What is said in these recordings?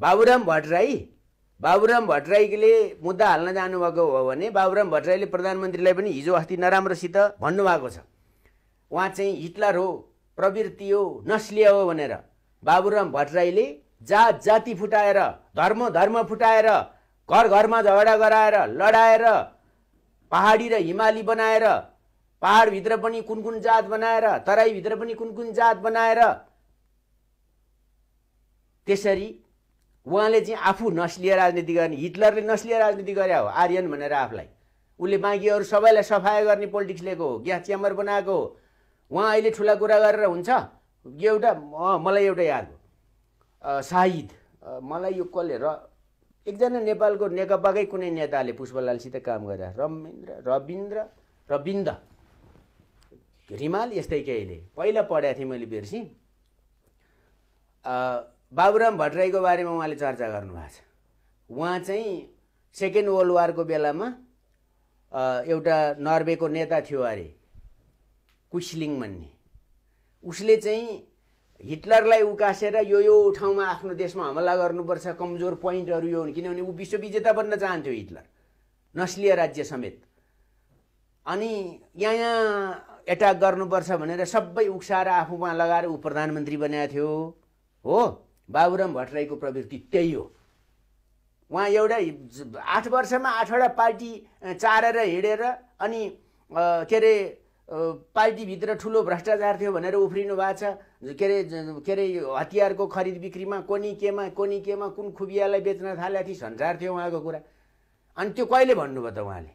बाबुराम भट्टराई बाबुराम भट्टराईले मुद्दा हाल्न जानुभएको हो भने बाबुराम भट्टराईले प्रधानमन्त्रीलाई पनि हिजो अस्ति नराम्रोसित भन्नुभएको छ उहाँ चाहिँ हिटलर हो प्रवृत्ति हो नस्लीय हो भनेर बाबुराम भट्टराईले जात जाति फुटाएर धर्म धर्म फुटाएर घर घरमा झगडा गराएर लडाएर पहाडी र हिमाली बनाएर पाहाडभित्र पनि कुन कुन जात बनाएर तराईभित्र पनि कुन कुन जात बनाएर त्यसरी उहाँले चाहिँ आफू नस्लीय राजनीति गर्ने हिटलरले नस्लीय राजनीति गरे हो आर्यन भनेर आफूलाई उसले बाँकीहरू सबैलाई सफाया गर्ने पोलिटिक्स लिएको हो ग्यास च्याम्बर बनाएको हो उहाँ अहिले ठुला कुरा गरेर हुन्छ एउटा मलाई एउटा याद हो साहिद मलाई यो कसले र एकजना नेपालको नेकपाकै कुनै नेताले पुष्पलालसित काम गरे रमेन्द्र रविन्द्र रविन्द रिमाल यस्तै केहीले पहिला पढाएको थिएँ मैले बिर्सी बाबुराम भट्टराईको बारेमा उहाँले चर्चा गर्नुभएको छ उहाँ चाहिँ सेकेन्ड वर्ल्ड वारको बेलामा एउटा नर्वेको नेता थियो अरे कुसलिङ भन्ने उसले चाहिँ हिटलरलाई उकासेर यो यो ठाउँमा आफ्नो देशमा हमला गर्नुपर्छ कमजोर पोइन्टहरू यो हुन् किनभने ऊ विश्वविजेता बन्न चाहन्थ्यो हिटलर नस्लीय राज्य समेत अनि यहाँ यहाँ एट्याक गर्नुपर्छ भनेर सबै उक्साएर आफूमा लगाएर ऊ प्रधानमन्त्री बनाएको थियो हो बाबुराम भट्टराईको प्रवृत्ति त्यही हो उहाँ एउटा आठ वर्षमा आठवटा पार्टी चारेर हिँडेर अनि के अरे पार्टीभित्र ठुलो भ्रष्टाचार थियो भनेर उफ्रिनु भएको छ के अरे के अरे हतियारको खरिद बिक्रीमा कोनी केमा कोनी केमा कुन खुबियालाई बेच्न थालेको थियो संसार थियो उहाँको कुरा अनि त्यो कहिले भन्नुभयो त उहाँले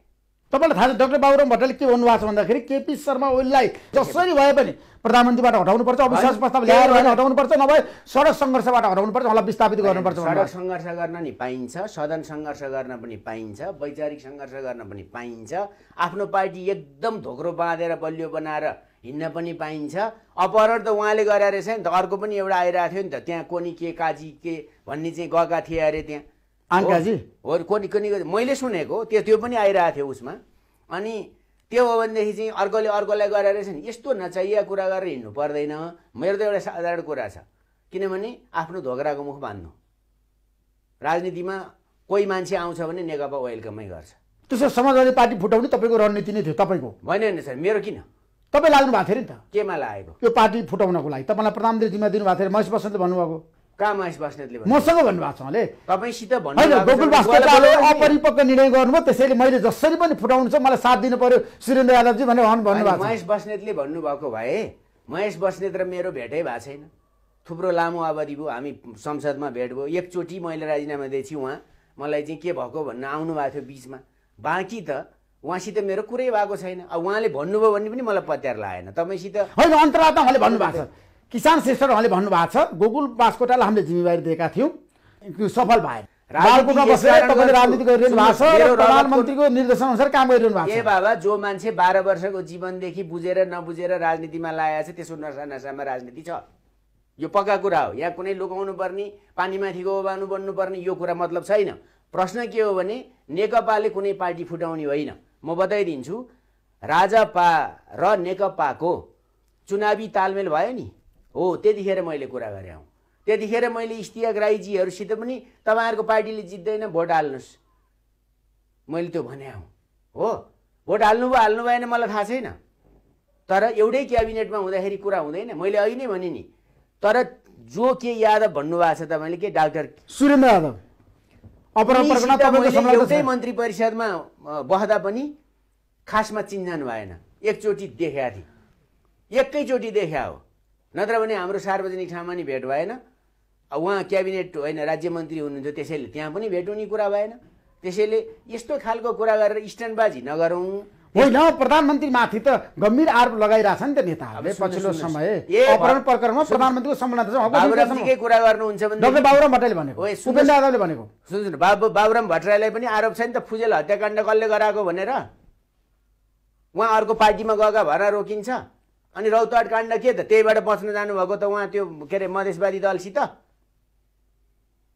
तपाईँलाई थाहा छ डाक्टर बाबुराम भट्टले के भन्नुभएको छ भन्दाखेरि केपी शर्मा ओलीलाई जसरी भए पनि प्रधानमन्त्रीबाट हटाउनुपर्छ अविश्वास प्रस्ताव ल्याएर हटाउनु हटाउनुपर्छ नभए सडक सङ्घर्षबाट हटाउनुपर्छ उहाँलाई विस्थापित गर्नुपर्छ सडक सङ्घर्ष गर्न नि पाइन्छ सदन सङ्घर्ष गर्न पनि पाइन्छ वैचारिक सङ्घर्ष गर्न पनि पाइन्छ आफ्नो पार्टी एकदम धोक्रो बाँधेर बलियो बनाएर हिँड्न पनि पाइन्छ अपहरण त उहाँले गरेर रहेछ नि त अर्को पनि एउटा आइरहेको थियो नि त त्यहाँ कोनी के काजी के भन्ने चाहिँ गएका थिए अरे त्यहाँ अङ्काजी हो कोनि कोनि मैले सुनेको त्यो त्यो पनि आइरहेको थियो उसमा अनि त्यो हो भनेदेखि चाहिँ अर्कोले अर्कोलाई गरेर चाहिँ यस्तो नचाहिया कुरा गरेर हिँड्नु पर्दैन मेरो त एउटा साधारण कुरा छ किनभने आफ्नो धोक्राको मुख बाँध्नु राजनीतिमा कोही मान्छे आउँछ भने नेकपा वेलकमै गर्छ त्यसो समाजवादी पार्टी फुटाउने तपाईँको रणनीति नै थियो तपाईँको होइन होइन सर मेरो किन तपाईँ लाग्नु भएको थियो नि त केमा लागेको यो पार्टी फुटाउनको लागि तपाईँलाई प्रधानमन्त्री जिम्मा दिनुभएको थियो महेश बसन्तले भन्नुभएको कामराज बस्नेतले मसँग भन्नुभएको छ उहाँले तपाईँसित होइन गोकुल बास्नेतले अपरिपक्व निर्णय गर्नुभयो त्यसैले मैले जसरी पनि फुटाउनु छ मलाई साथ दिनु पर्यो सुरेन्द्र यादवजी भनेर उहाँले भन्नुभएको महेश बस्नेतले भन्नुभएको भए महेश बस्नेत र मेरो भेटै भएको छैन थुप्रो लामो अवधि भयो हामी संसदमा भेट भयो एकचोटि मैले राजीनामा दिएपछि उहाँ मलाई चाहिँ के भएको भन्न आउनु भएको थियो बिचमा बाँकी त उहाँसित मेरो कुरै भएको छैन अब उहाँले भन्नुभयो भने पनि मलाई पत्यार लागेन तपाईँसित होइन अन्तरात्मा उहाँले भन्नुभएको छ किसान श्रेष्ठ उहाँले भन्नुभएको छ गोकुल बासकोटालाई हामीले जिम्मेवारी दिएका थियौँ सफल भए ए बाबा जो मान्छे बाह्र वर्षको जीवनदेखि बुझेर नबुझेर राजनीतिमा लगाएको छ त्यसो नसा नसामा राजनीति छ यो पक्का कुरा हो यहाँ कुनै लुकाउनु पर्ने पानीमाथिको ओबानु बन्नुपर्ने यो कुरा मतलब छैन प्रश्न के हो भने नेकपाले कुनै पार्टी फुटाउने होइन म बताइदिन्छु राजापा र नेकपाको चुनावी तालमेल भयो नि हो त्यतिखेर मैले कुरा गरेँ हौ त्यतिखेर मैले इस्तिया राईजीहरूसित पनि तपाईँहरूको पार्टीले जित्दैन भोट हाल्नुहोस् मैले त्यो भने हौ हो भोट हाल्नु भयो हाल्नु भएन मलाई थाहा छैन तर एउटै क्याबिनेटमा हुँदाखेरि कुरा हुँदैन मैले अहिले नै भने नि तर जो के यादव भन्नुभएको छ तपाईँले के डाक्टर सुरेन्द्र यादव एउटै मन्त्री परिषदमा बस्दा पनि खासमा चिन्जानु भएन एकचोटि देखाएको थिएँ एकैचोटि देखा हो नत्र भने हाम्रो सार्वजनिक ठाउँमा नि भेट भएन उहाँ क्याबिनेट होइन राज्य मन्त्री हुनुहुन्थ्यो त्यसैले त्यहाँ पनि भेट हुने कुरा भएन त्यसैले यस्तो खालको कुरा गरेर स्ट्यान्डबाजी नगरौँ होइन प्रधानमन्त्रीमाथि त गम्भीर आरोप लगाइरहेछ नि त नेताहरूले पछिल्लो समय अपहरण प्रकरणमा प्रधानमन्त्रीको भट्टराईले भनेको सुन्नु बाबु बाबुराम भट्टराईलाई पनि आरोप छ नि त फुजेल हत्याकाण्ड कसले गराएको भनेर उहाँ अर्को पार्टीमा गएका भएर रोकिन्छ अनि रौतहट काण्ड के त त्यहीबाट बस्न जानुभएको त उहाँ त्यो के अरे मधेसवादी दलसित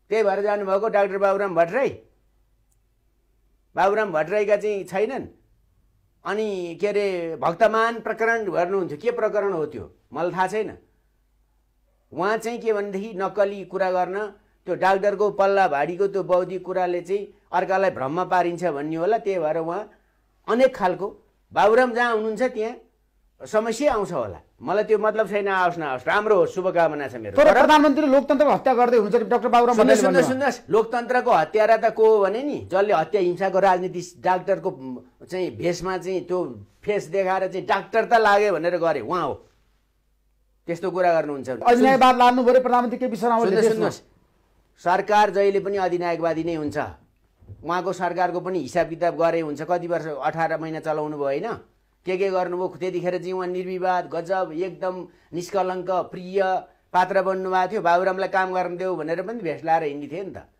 त्यही भएर जानुभएको डाक्टर बाबुराम भट्टराई बाबुराम भट्टराईका चाहिँ छैनन् अनि के अरे भक्तमान प्रकरण गर्नुहुन्थ्यो के प्रकरण हो त्यो मलाई थाहा छैन उहाँ चाहिँ के भनेदेखि नक्कली कुरा गर्न त्यो डाक्टरको पल्ला भाडीको त्यो बौद्धिक कुराले चाहिँ अर्कालाई भ्रममा पारिन्छ भन्ने होला त्यही भएर उहाँ अनेक खालको बाबुराम जहाँ हुनुहुन्छ त्यहाँ समस्या आउँछ होला मलाई त्यो मतलब छैन आओस् नआओस् राम्रो होस् शुभकामना छ मेरो प्रधानमन्त्रीले लोकतन्त्रको हत्या गर्दै हुन्छ कि डक्टर बाबुराम सुन्नुहोस् सुन्नुहोस् लोकतन्त्रको हत्यारा त को हो भने नि जसले हत्या हिंसाको राजनीति डाक्टरको चाहिँ भेषमा चाहिँ त्यो फेस देखाएर चाहिँ डाक्टर त लाग्यो भनेर गरे उहाँ हो त्यस्तो कुरा गर्नुहुन्छ अधिनायकवाद लानु पऱ्यो प्रधानमन्त्री केपी शर्मा सुन्नुहोस् सरकार जहिले पनि अधिनायकवादी नै हुन्छ उहाँको सरकारको पनि हिसाब किताब गरे हुन्छ कति वर्ष अठार महिना चलाउनु भयो होइन के के गर्नुभयो त्यतिखेर उहाँ निर्विवाद गजब एकदम निष्कलङ्क प्रिय पात्र बन्नुभएको थियो बाबुरामलाई काम देऊ भनेर पनि भेट लाएर हिँड्ने नि त